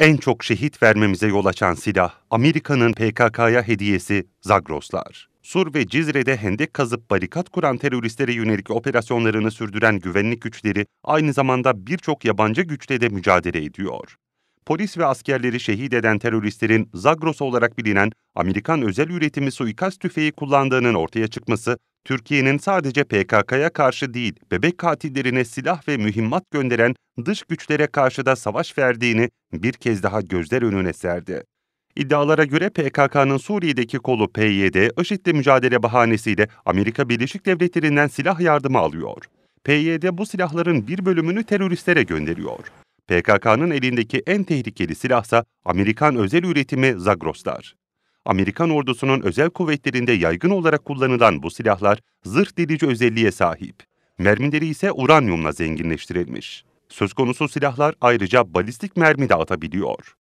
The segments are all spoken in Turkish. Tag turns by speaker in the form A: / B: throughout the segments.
A: en çok şehit vermemize yol açan silah, Amerika'nın PKK'ya hediyesi Zagroslar. Sur ve Cizre'de hendek kazıp barikat kuran teröristlere yönelik operasyonlarını sürdüren güvenlik güçleri aynı zamanda birçok yabancı güçle de mücadele ediyor. Polis ve askerleri şehit eden teröristlerin Zagros olarak bilinen Amerikan özel üretimi suikast tüfeği kullandığının ortaya çıkması Türkiye'nin sadece PKK'ya karşı değil, bebek katillerine silah ve mühimmat gönderen dış güçlere karşı da savaş verdiğini bir kez daha gözler önüne serdi. İddialara göre PKK'nın Suriye'deki kolu PYD, IŞİD'le mücadele bahanesiyle Amerika Birleşik Devletleri'nden silah yardımı alıyor. PYD bu silahların bir bölümünü teröristlere gönderiyor. PKK'nın elindeki en tehlikeli silahsa Amerikan özel üretimi Zagroslar. Amerikan ordusunun özel kuvvetlerinde yaygın olarak kullanılan bu silahlar zırh delici özelliğe sahip. Mermileri ise uranyumla zenginleştirilmiş. Söz konusu silahlar ayrıca balistik mermi de atabiliyor.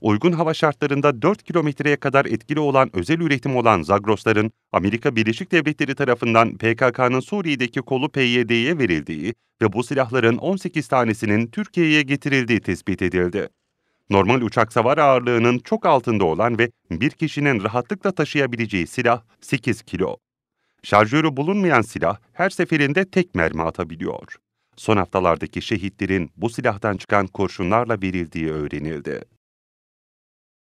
A: Uygun hava şartlarında 4 kilometreye kadar etkili olan özel üretim olan Zagros'ların Amerika Birleşik Devletleri tarafından PKK'nın Suriye'deki kolu PYD'ye verildiği ve bu silahların 18 tanesinin Türkiye'ye getirildiği tespit edildi. Normal uçak savar ağırlığının çok altında olan ve bir kişinin rahatlıkla taşıyabileceği silah 8 kilo. Şarjörü bulunmayan silah her seferinde tek mermi atabiliyor. Son haftalardaki şehitlerin bu silahtan çıkan kurşunlarla verildiği öğrenildi.